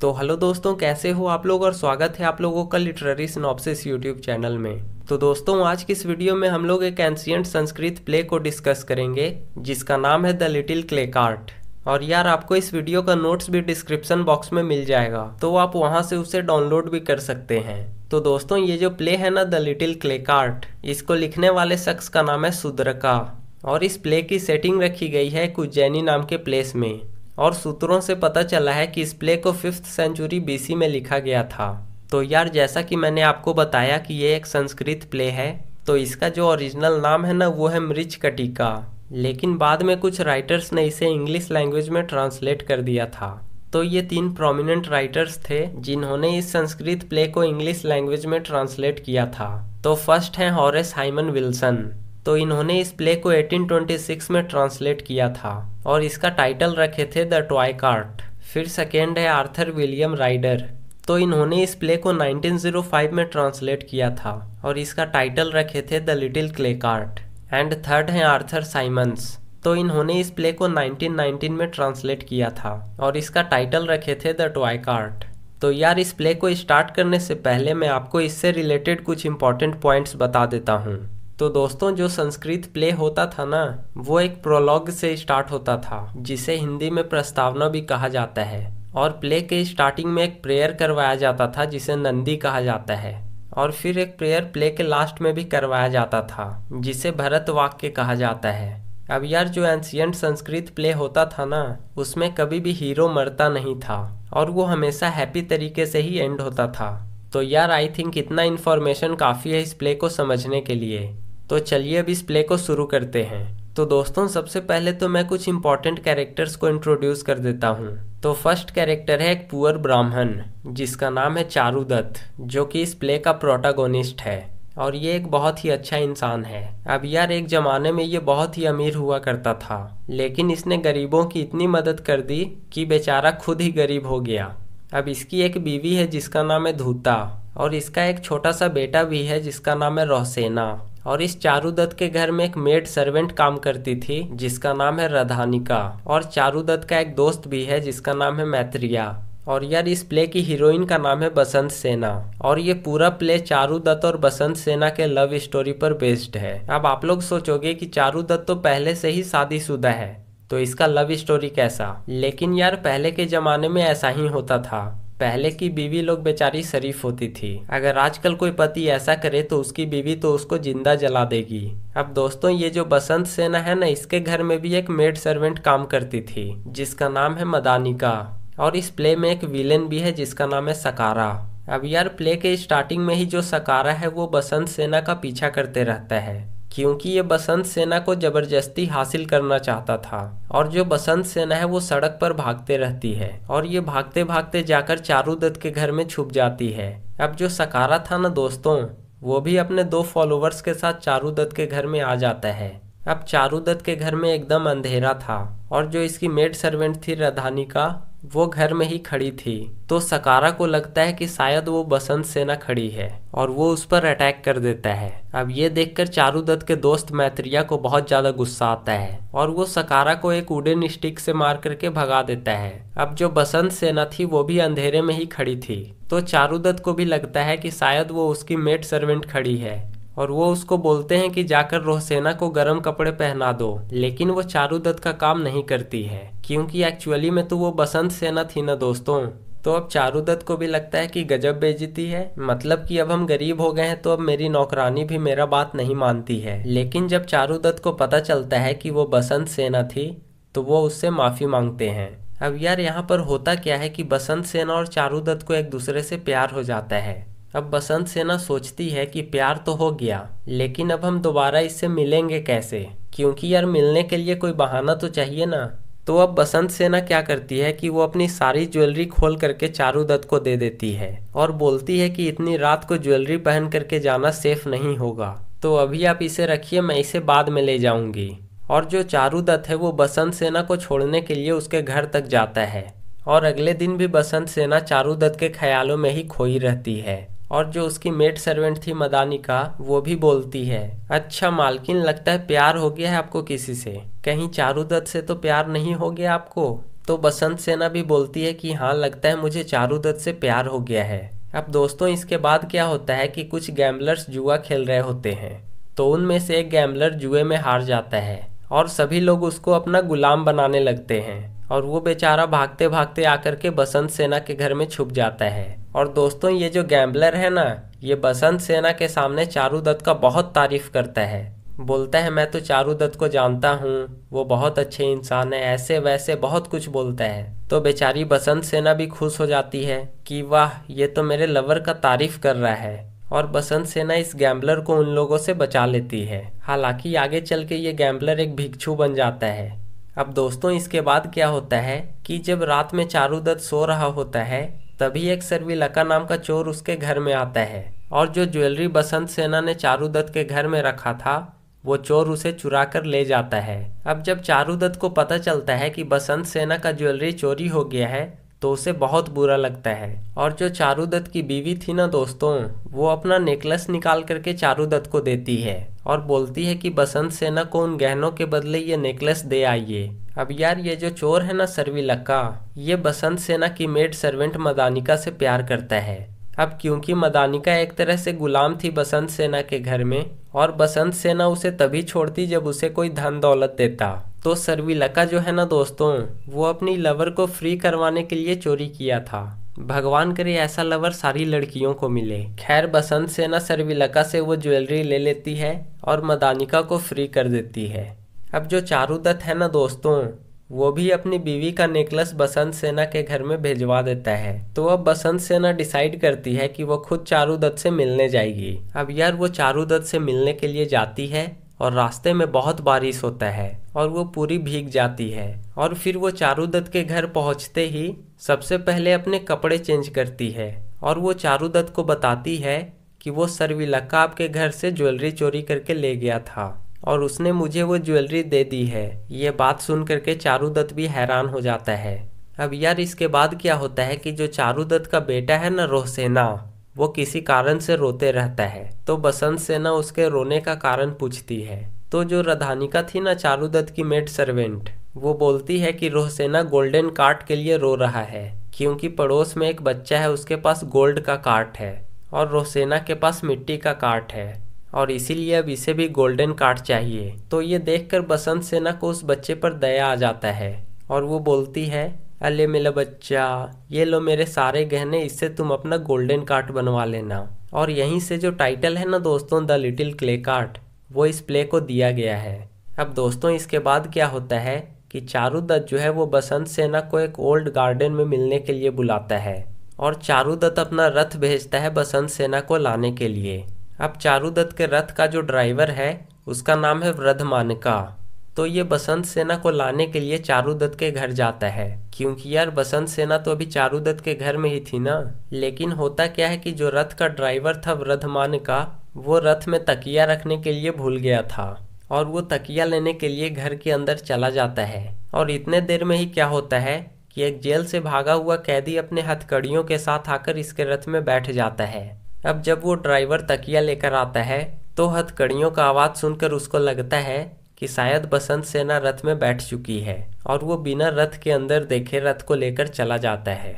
तो हेलो दोस्तों कैसे हो आप लोग और स्वागत है आप लोगों का लिटरेरी सिनॉप्सिस यूट्यूब चैनल में तो दोस्तों आज की इस वीडियो में हम लोग एक एंशियंट संस्कृत प्ले को डिस्कस करेंगे जिसका नाम है द लिटिल क्ले कार्ट और यार आपको इस वीडियो का नोट्स भी डिस्क्रिप्शन बॉक्स में मिल जाएगा तो आप वहाँ से उसे डाउनलोड भी कर सकते हैं तो दोस्तों ये जो प्ले है ना द लिटिल क्ले कार्ट इसको लिखने वाले शख्स का नाम है सुद्रका और इस प्ले की सेटिंग रखी गई है कुजैनी नाम के प्लेस में और सूत्रों से पता चला है कि इस प्ले को फिफ्थ सेंचुरी बीसी में लिखा गया था तो यार जैसा कि मैंने आपको बताया कि ये एक संस्कृत प्ले है तो इसका जो ओरिजिनल नाम है ना वो है मृच कटिका लेकिन बाद में कुछ राइटर्स ने इसे इंग्लिश लैंग्वेज में ट्रांसलेट कर दिया था तो ये तीन प्रोमिनेंट राइटर्स थे जिन्होंने इस संस्कृत प्ले को इंग्लिश लैंग्वेज में ट्रांसलेट किया था तो फर्स्ट हैं हॉरेस हाइमन विल्सन तो इन्होंने इस प्ले को 1826 में ट्रांसलेट किया था और इसका टाइटल रखे थे द टॉय कार्ट फिर सेकेंड है आर्थर विलियम राइडर तो इन्होंने इस प्ले को 1905 में ट्रांसलेट किया था और इसका टाइटल रखे थे the little clay cart and third है आर्थर साइमंस तो इन्होंने इस प्ले को 1919 में ट्रांसलेट किया था और इसका टाइटल रखे थे द टॉय कार्ट तो यार इस प्ले को स्टार्ट करने से पहले मैं आपको इससे रिलेटेड कुछ इंपॉर्टेंट पॉइंट्स बता देता हूँ तो दोस्तों जो संस्कृत प्ले होता था ना वो एक प्रोलॉग से स्टार्ट होता था जिसे हिंदी में प्रस्तावना भी कहा जाता है और प्ले के स्टार्टिंग में एक प्रेयर करवाया जाता था जिसे नंदी कहा जाता है और फिर एक प्रेयर प्ले के लास्ट में भी करवाया जाता था जिसे भरत वाक्य कहा जाता है अब यार जो एंशियंट संस्कृत प्ले होता था ना उसमें कभी भी हीरो मरता नहीं था और वो हमेशा हैप्पी तरीके से ही एंड होता था तो यार आई थिंक इतना इन्फॉर्मेशन काफ़ी है इस प्ले को समझने के लिए तो चलिए अब इस प्ले को शुरू करते हैं तो दोस्तों सबसे पहले तो मैं कुछ इंपॉर्टेंट कैरेक्टर्स को इंट्रोड्यूस कर देता हूँ तो फर्स्ट कैरेक्टर है एक पुअर ब्राह्मण जिसका नाम है चारुदत्त जो कि इस प्ले का प्रोटागोनिस्ट है और ये एक बहुत ही अच्छा इंसान है अब यार एक ज़माने में ये बहुत ही अमीर हुआ करता था लेकिन इसने गरीबों की इतनी मदद कर दी कि बेचारा खुद ही गरीब हो गया अब इसकी एक बीवी है जिसका नाम है धूता और इसका एक छोटा सा बेटा भी है जिसका नाम है रोसेना और इस दत्त के घर में एक मेड सर्वेंट काम करती थी जिसका नाम है रधानिका और दत्त का एक दोस्त भी है जिसका नाम है मैत्रिया और यार इस प्ले की हीरोइन का नाम है बसंत सेना और ये पूरा प्ले चारू दत्त और बसंत सेना के लव स्टोरी पर बेस्ड है अब आप लोग सोचोगे कि चारू दत्त तो पहले से ही शादीशुदा है तो इसका लव स्टोरी कैसा लेकिन यार पहले के ज़माने में ऐसा ही होता था पहले की बीवी लोग बेचारी शरीफ होती थी अगर आजकल कोई पति ऐसा करे तो उसकी बीवी तो उसको जिंदा जला देगी अब दोस्तों ये जो बसंत सेना है ना इसके घर में भी एक मेड सर्वेंट काम करती थी जिसका नाम है मदानिका और इस प्ले में एक विलेन भी है जिसका नाम है सकारा अब यार प्ले के स्टार्टिंग में ही जो सकारा है वो बसंत सेना का पीछा करते रहता है क्योंकि ये बसंत सेना को ज़बरदस्ती हासिल करना चाहता था और जो बसंत सेना है वो सड़क पर भागते रहती है और ये भागते भागते जाकर चारू दत्त के घर में छुप जाती है अब जो सकारा था ना दोस्तों वो भी अपने दो फॉलोवर्स के साथ चारू दत्त के घर में आ जाता है अब चारू दत्त के घर में एकदम अंधेरा था और जो इसकी मेड सर्वेंट थी राधानिका वो घर में ही खड़ी थी तो सकारा को लगता है कि शायद वो बसंत सेना खड़ी है और वो उस पर अटैक कर देता है अब ये देखकर चारू दत्त के दोस्त मैत्रिया को बहुत ज्यादा गुस्सा आता है और वो सकारा को एक उडेन स्टिक से मार करके भगा देता है अब जो बसंत सेना थी वो भी अंधेरे में ही खड़ी थी तो चारू दत्त को भी लगता है कि शायद वो उसकी मेट सर्वेंट खड़ी है और वो उसको बोलते हैं कि जाकर रोहसेना को गर्म कपड़े पहना दो लेकिन वो चारू दत्त का काम नहीं करती है क्योंकि एक्चुअली में तो वो बसंत सेना थी ना दोस्तों तो अब चारू दत्त को भी लगता है कि गजब बेजती है मतलब कि अब हम गरीब हो गए हैं तो अब मेरी नौकरानी भी मेरा बात नहीं मानती है लेकिन जब चारू दत्त को पता चलता है कि वो बसंत सेना थी तो वो उससे माफ़ी मांगते हैं अब यार यहाँ पर होता क्या है कि बसंत सेना और चारू दत्त को एक दूसरे से प्यार हो जाता है अब बसंत सेना सोचती है कि प्यार तो हो गया लेकिन अब हम दोबारा इससे मिलेंगे कैसे क्योंकि यार मिलने के लिए कोई बहाना तो चाहिए ना तो अब बसंत सेना क्या करती है कि वो अपनी सारी ज्वेलरी खोल करके चारू दत्त को दे देती है और बोलती है कि इतनी रात को ज्वेलरी पहन करके जाना सेफ नहीं होगा तो अभी आप इसे रखिए मैं इसे बाद में ले जाऊंगी और जो चारू दत्त है वो बसंत सेना को छोड़ने के लिए उसके घर तक जाता है और अगले दिन भी बसंत सेना चारू दत्त के ख्यालों में ही खोई रहती है और जो उसकी मेड सर्वेंट थी मदानी का वो भी बोलती है अच्छा मालकिन लगता है प्यार हो गया है आपको किसी से कहीं चारू दत्त से तो प्यार नहीं हो गया आपको तो बसंत सेना भी बोलती है कि हाँ लगता है मुझे चारू दत्त से प्यार हो गया है अब दोस्तों इसके बाद क्या होता है कि कुछ गैम्बलर्स जुआ खेल रहे होते हैं तो उनमें से एक गैम्बलर जुए में हार जाता है और सभी लोग उसको अपना गुलाम बनाने लगते हैं और वो बेचारा भागते भागते आकर के बसंत सेना के घर में छुप जाता है और दोस्तों ये जो गैम्बलर है ना ये बसंत सेना के सामने चारू दत्त का बहुत तारीफ करता है बोलता है मैं तो चारू दत्त को जानता हूँ वो बहुत अच्छे इंसान है ऐसे वैसे बहुत कुछ बोलता है तो बेचारी बसंत सेना भी खुश हो जाती है कि वाह ये तो मेरे लवर का तारीफ कर रहा है और बसंत सेना इस गैम्बलर को उन लोगों से बचा लेती है हालांकि आगे चल के ये गैम्बलर एक भिक्षु बन जाता है अब दोस्तों इसके बाद क्या होता है कि जब रात में चारू दत्त सो रहा होता है तभी एक लका नाम का चोर उसके घर में आता है और जो ज्वेलरी बसंत सेना ने चारू दत्त के घर में रखा था वो चोर उसे चुरा कर ले जाता है अब जब चारू दत्त को पता चलता है कि बसंत सेना का ज्वेलरी चोरी हो गया है तो उसे बहुत बुरा लगता है और जो दत्त की बीवी थी ना दोस्तों वो अपना नेकलेस निकाल करके दत्त को देती है और बोलती है कि बसंत सेना को उन गहनों के बदले ये नेकलेस दे आइए अब यार ये जो चोर है ना लक्का ये बसंत सेना की मेड सर्वेंट मदानिका से प्यार करता है अब क्योंकि मदानिका एक तरह से गुलाम थी बसंत सेना के घर में और बसंत सेना उसे तभी छोड़ती जब उसे कोई धन दौलत देता तो सर्विलका जो है ना दोस्तों वो अपनी लवर को फ्री करवाने के लिए चोरी किया था भगवान करे ऐसा लवर सारी लड़कियों को मिले खैर बसंत सेना सर्विलका से वो ज्वेलरी ले लेती है और मदानिका को फ्री कर देती है अब जो चारू दत्त है ना दोस्तों वो भी अपनी बीवी का नेकलस बसंत सेना के घर में भेजवा देता है तो अब बसंत सेना डिसाइड करती है कि वो खुद चारू दत्त से मिलने जाएगी अब यार वो चारू दत्त से मिलने के लिए जाती है और रास्ते में बहुत बारिश होता है और वो पूरी भीग जाती है और फिर वो चारू दत्त के घर पहुंचते ही सबसे पहले अपने कपड़े चेंज करती है और वो चारू दत्त को बताती है कि वो सर्विलक्का आपके घर से ज्वेलरी चोरी करके ले गया था और उसने मुझे वो ज्वेलरी दे दी है ये बात सुन करके चारू दत्त भी हैरान हो जाता है अब यार इसके बाद क्या होता है कि जो चारू दत्त का बेटा है ना रोहसेना वो किसी कारण से रोते रहता है तो बसंत सेना उसके रोने का कारण पूछती है तो जो रधानिका थी ना दत्त की मेड सर्वेंट वो बोलती है कि रोहसेना गोल्डन कार्ट के लिए रो रहा है क्योंकि पड़ोस में एक बच्चा है उसके पास गोल्ड का कार्ट है और रोहसेना के पास मिट्टी का कार्ट है और इसीलिए अब इसे भी गोल्डन कार्ट चाहिए तो ये देखकर बसंत सेना को उस बच्चे पर दया आ जाता है और वो बोलती है अले मेरा बच्चा ये लो मेरे सारे गहने इससे तुम अपना गोल्डन कार्ड बनवा लेना और यहीं से जो टाइटल है ना दोस्तों द लिटिल क्ले कार्ट वो इस प्ले को दिया गया है अब दोस्तों इसके बाद क्या होता है कि चारू दत्त जो है वो बसंत सेना को एक ओल्ड गार्डन में मिलने के लिए बुलाता है और चारू दत्त अपना रथ भेजता है बसंत सेना को लाने के लिए अब चारू दत्त के रथ का जो ड्राइवर है उसका नाम है वृद्ध मानिका तो ये बसंत सेना को लाने के लिए चारू दत्त के घर जाता है क्योंकि यार बसंत सेना तो अभी चारू दत्त के घर में ही थी ना लेकिन होता क्या है कि जो रथ का ड्राइवर था वृद्धमान का वो रथ में तकिया रखने के लिए भूल गया था और वो तकिया लेने के लिए घर के अंदर चला जाता है और इतने देर में ही क्या होता है कि एक जेल से भागा हुआ कैदी अपने हथकड़ियों के साथ आकर इसके रथ में बैठ जाता है अब जब वो ड्राइवर तकिया लेकर आता है तो हथकड़ियों का आवाज़ सुनकर उसको लगता है कि शायद बसंत सेना रथ में बैठ चुकी है और वो बिना रथ के अंदर देखे रथ को लेकर चला जाता है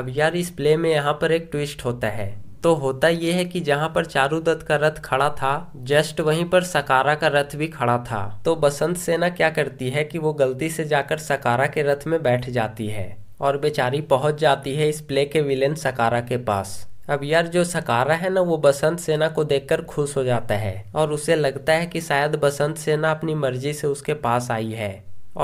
अब यार इस प्ले में यहाँ पर एक ट्विस्ट होता है तो होता यह है कि जहाँ पर चारू दत्त का रथ खड़ा था जस्ट वहीं पर सकारा का रथ भी खड़ा था तो बसंत सेना क्या करती है कि वो गलती से जाकर सकारा के रथ में बैठ जाती है और बेचारी पहुंच जाती है इस प्ले के विलेन सकारा के पास अब यार जो सकारा है ना वो बसंत सेना को देखकर खुश हो जाता है और उसे लगता है कि शायद बसंत सेना अपनी मर्जी से उसके पास आई है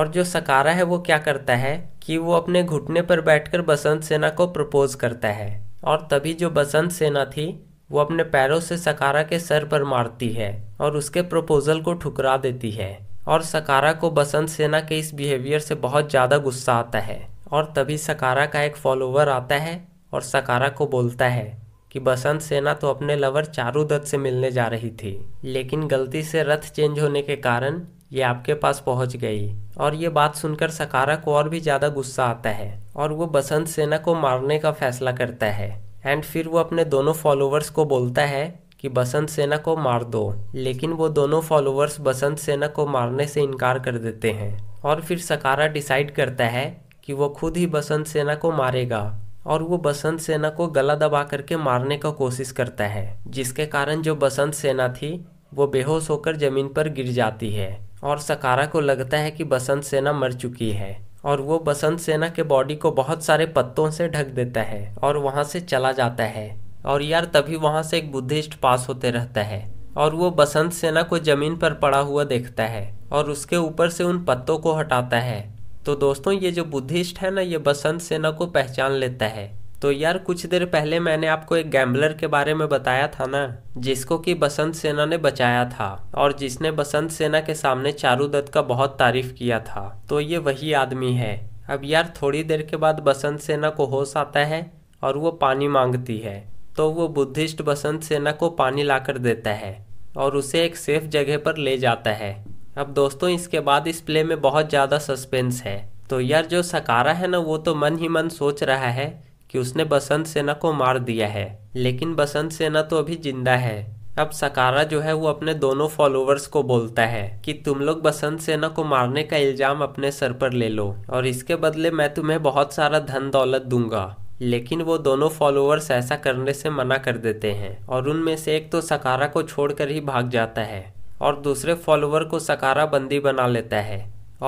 और जो सकारा है वो क्या करता है कि वो अपने घुटने पर बैठकर बसंत सेना को प्रपोज करता है और तभी जो बसंत सेना थी वो अपने पैरों से सकारा के सर पर मारती है और उसके प्रपोजल को ठुकरा देती है और सकारा को बसंत सेना के इस बिहेवियर से बहुत ज़्यादा गुस्सा आता है और तभी सकारा का एक फॉलोवर आता है और सकारा को बोलता है कि बसंत सेना तो अपने लवर चारू दत्त से मिलने जा रही थी लेकिन गलती से रथ चेंज होने के कारण ये आपके पास पहुंच गई और ये बात सुनकर सकारा को और भी ज़्यादा गुस्सा आता है और वो बसंत सेना को मारने का फैसला करता है एंड फिर वो अपने दोनों फॉलोअर्स को बोलता है कि बसंत सेना को मार दो लेकिन वो दोनों फॉलोअर्स बसंत सेना को मारने से इनकार कर देते हैं और फिर सकारा डिसाइड करता है कि वो खुद ही बसंत सेना को मारेगा और वो बसंत सेना को गला दबा करके मारने का कोशिश करता है जिसके कारण जो बसंत सेना थी वो बेहोश होकर ज़मीन पर गिर जाती है और सकारा को लगता है कि बसंत सेना मर चुकी है और वो बसंत सेना के बॉडी को बहुत सारे पत्तों से ढक देता है और वहाँ से चला जाता है और यार तभी वहाँ से एक बुद्धिस्ट पास होते रहता है और वो बसंत सेना को ज़मीन पर पड़ा हुआ देखता है और उसके ऊपर से उन पत्तों को हटाता है तो दोस्तों ये जो बुद्धिस्ट है ना ये बसंत सेना को पहचान लेता है तो यार कुछ देर पहले मैंने आपको एक गैम्बलर के बारे में बताया था ना जिसको कि बसंत सेना ने बचाया था और जिसने बसंत सेना के सामने चारू दत्त का बहुत तारीफ किया था तो ये वही आदमी है अब यार थोड़ी देर के बाद बसंत सेना को होश आता है और वो पानी मांगती है तो वो बुद्धिस्ट बसंत सेना को पानी लाकर देता है और उसे एक सेफ जगह पर ले जाता है अब दोस्तों इसके बाद इस प्ले में बहुत ज़्यादा सस्पेंस है तो यार जो सकारा है ना वो तो मन ही मन सोच रहा है कि उसने बसंत सेना को मार दिया है लेकिन बसंत सेना तो अभी जिंदा है अब सकारा जो है वो अपने दोनों फॉलोअर्स को बोलता है कि तुम लोग बसंत सेना को मारने का इल्ज़ाम अपने सर पर ले लो और इसके बदले मैं तुम्हें बहुत सारा धन दौलत दूंगा लेकिन वो दोनों फॉलोअर्स ऐसा करने से मना कर देते हैं और उनमें से एक तो सकारा को छोड़कर ही भाग जाता है और दूसरे फॉलोअर को सकारा बंदी बना लेता है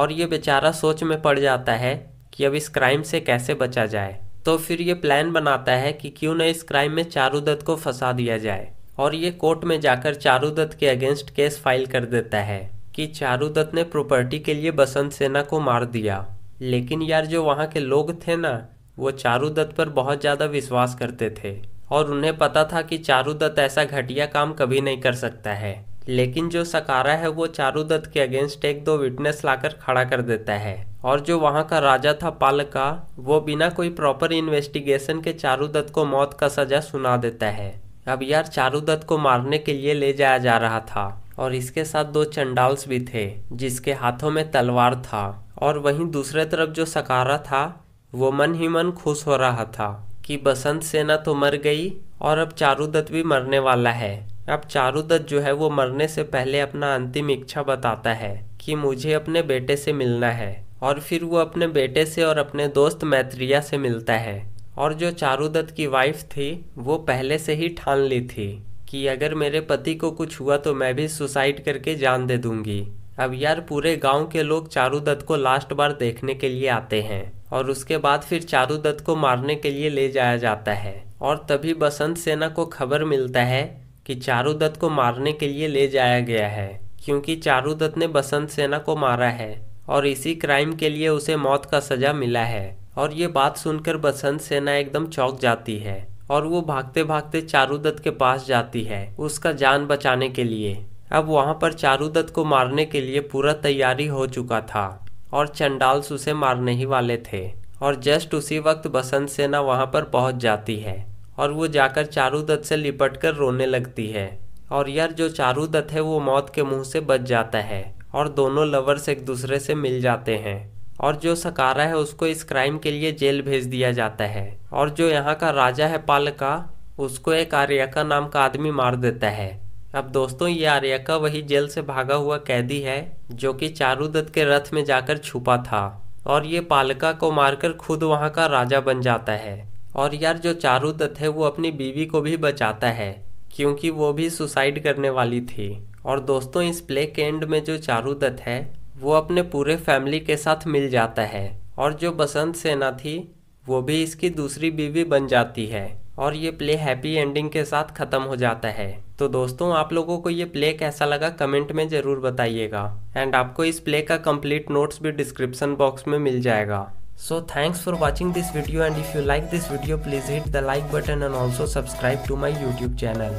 और ये बेचारा सोच में पड़ जाता है कि अब इस क्राइम से कैसे बचा जाए तो फिर ये प्लान बनाता है कि क्यों न इस क्राइम में चारूदत्त को फंसा दिया जाए और ये कोर्ट में जाकर चारूदत्त के अगेंस्ट केस फाइल कर देता है कि चारूदत्त ने प्रॉपर्टी के लिए बसंत सेना को मार दिया लेकिन यार जो वहाँ के लोग थे ना वो चारूदत्त पर बहुत ज़्यादा विश्वास करते थे और उन्हें पता था कि चारूदत्त ऐसा घटिया काम कभी नहीं कर सकता है लेकिन जो सकारा है वो दत्त के अगेंस्ट एक दो विटनेस लाकर खड़ा कर देता है और जो वहाँ का राजा था पालका वो बिना कोई प्रॉपर इन्वेस्टिगेशन के दत्त को मौत का सजा सुना देता है अब यार दत्त को मारने के लिए ले जाया जा रहा था और इसके साथ दो चंडाल्स भी थे जिसके हाथों में तलवार था और वहीं दूसरे तरफ जो सकारा था वो मन ही मन खुश हो रहा था कि बसंत सेना तो मर गई और अब दत्त भी मरने वाला है अब चारुदत्त जो है वो मरने से पहले अपना अंतिम इच्छा बताता है कि मुझे अपने बेटे से मिलना है और फिर वो अपने बेटे से और अपने दोस्त मैत्रिया से मिलता है और जो चारुदत्त की वाइफ थी वो पहले से ही ठान ली थी कि अगर मेरे पति को कुछ हुआ तो मैं भी सुसाइड करके जान दे दूंगी अब यार पूरे गांव के लोग चारुदत्त को लास्ट बार देखने के लिए आते हैं और उसके बाद फिर चारुदत्त को मारने के लिए ले जाया जाता है और तभी बसंत सेना को खबर मिलता है कि चारू दत्त को मारने के लिए ले जाया गया है क्योंकि चारू दत्त ने बसंत सेना को मारा है और इसी क्राइम के लिए उसे मौत का सजा मिला है और ये बात सुनकर बसंत सेना एकदम चौक जाती है और वो भागते भागते चारू दत्त के पास जाती है उसका जान बचाने के लिए अब वहाँ पर चारू दत्त को मारने के लिए पूरा तैयारी हो चुका था और चंडाल्स उसे मारने ही वाले थे और जस्ट उसी वक्त बसंत सेना वहाँ पर पहुँच जाती है और वो जाकर चारू दत्त से लिपट कर रोने लगती है और यार जो चारू दत्त है वो मौत के मुंह से बच जाता है और दोनों लवर्स एक दूसरे से मिल जाते हैं और जो सकारा है उसको इस क्राइम के लिए जेल भेज दिया जाता है और जो यहाँ का राजा है पालका उसको एक आर्यका नाम का आदमी मार देता है अब दोस्तों ये आर्यका वही जेल से भागा हुआ कैदी है जो कि दत्त के रथ में जाकर छुपा था और ये पालका को मारकर खुद वहाँ का राजा बन जाता है और यार जो चारू दत्त है वो अपनी बीवी को भी बचाता है क्योंकि वो भी सुसाइड करने वाली थी और दोस्तों इस प्ले के एंड में जो चारू दत्त है वो अपने पूरे फैमिली के साथ मिल जाता है और जो बसंत सेना थी वो भी इसकी दूसरी बीवी बन जाती है और ये प्ले हैप्पी एंडिंग के साथ ख़त्म हो जाता है तो दोस्तों आप लोगों को ये प्ले कैसा लगा कमेंट में ज़रूर बताइएगा एंड आपको इस प्ले का कंप्लीट नोट्स भी डिस्क्रिप्शन बॉक्स में मिल जाएगा So thanks for watching this video and if you like this video please hit the like button and also subscribe to my YouTube channel.